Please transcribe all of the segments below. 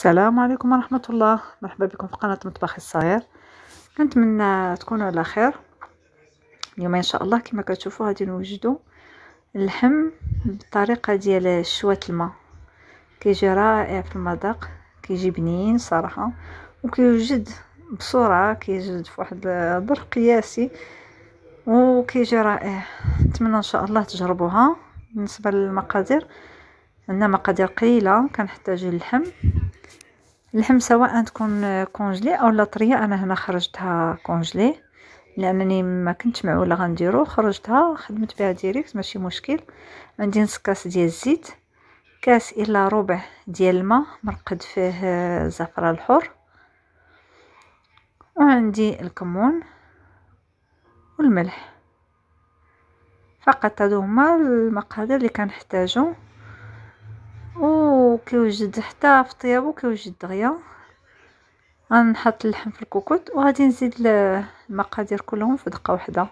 السلام عليكم ورحمة الله مرحبا بكم في قناة مطبخ الصغير كنتمنى تكونوا على خير اليوم ان شاء الله كما كتشوفوا غادي نوجدوا اللحم بالطريقة ديال شوات الماء كيجي رائع في المذاق كيجي بنين صراحة وكيوجد بسرعة كيوجد في واحد الظرف قياسي وكيجي رائع نتمنى ان شاء الله تجربوها بالنسبة للمقادير عندنا مقادير قليلة كنحتاج اللحم اللحم سواء تكون كونجلي او لا طريه انا هنا خرجتها كونجلي لانني ما كنت معوله غنديرو خرجتها خدمت بها ديريكت ماشي مشكل عندي نص كاس ديال الزيت كاس الا ربع ديال الماء مرقد فيه الزفره الحر وعندي الكمون والملح فقط هادو هما المقادير اللي كنحتاجو وكيوجد حتى في طيابو كيوجد دغيا غنحط اللحم في الكوكوت وغادي نزيد المقادير كلهم في دقه واحده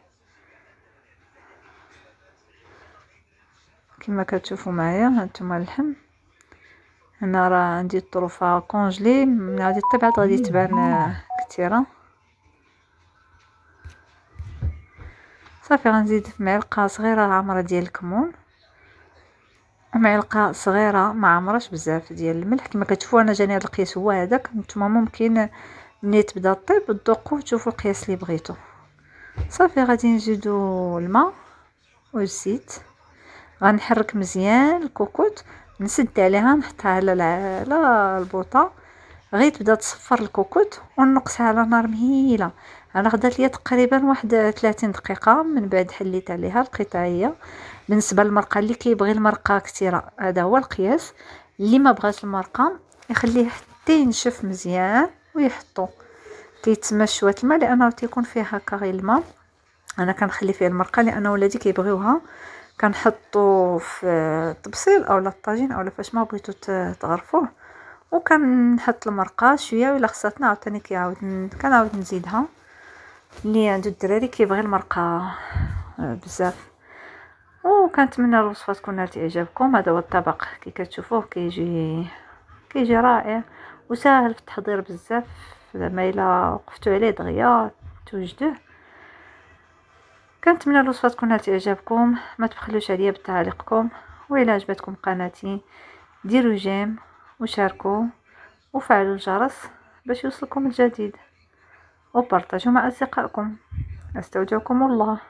كما كتشوفوا معايا هانتوما اللحم هنا راه عندي الطروفه كونجلي من هذه الطبعه غادي تبان كثيره صافي غنزيد معلقه صغيره عامره ديال الكمون معلقه صغيره ما عمرش بزاف ديال الملح كما كتشوفوا انا جاني هذا القياس هو هذاك نتوما ممكن ملي تبدا طيب تذوقوه وتشوفوا القياس اللي بغيتو صافي غادي نزيدو الماء والزيت غنحرك مزيان الكوكوت نسد عليها نحطها على على البوطه غير تبدا تصفر الكوكوت ونقصها على نار مهيله انا غدات ليا تقريبا واحد 30 دقيقه من بعد حليت عليها القطعيه بالنسبه للمرقه اللي كيبغي المرقه كثيره هذا هو القياس اللي ما بغاش المرقه يخليه حتى ينشف مزيان ويحطو كيتسمى شويه الماء لانه تيكون فيه هكا غير الماء انا كنخلي فيه المرقه لان ولادي كيبغيوها كنحطو في الطبسيل اولا الطاجين اولا فاش ما بغيتو تغرفوه وكنحط المرقه شويه ولا خصاتنا عاوتاني كيعاود كنعاود نزيدها اللي عندو الدراري كيبغي المرقه آه، بزاف وكنتمنى الوصفه تكون نالت اعجابكم هذا هو الطبق كي كتشوفوه كيجي كيجي رائع وساهل في التحضير بزاف زعما الا وقفتو عليه دغيا توجدوه كنتمنى الوصفه تكون نالت اعجابكم ما تبخلوش عليا بتعليقكم والا عجبتكم قناتي ديروا جيم وشاركوا وفعلوا الجرس باش يوصلكم الجديد وبارتاجوا مع أصدقائكم أستودعكم الله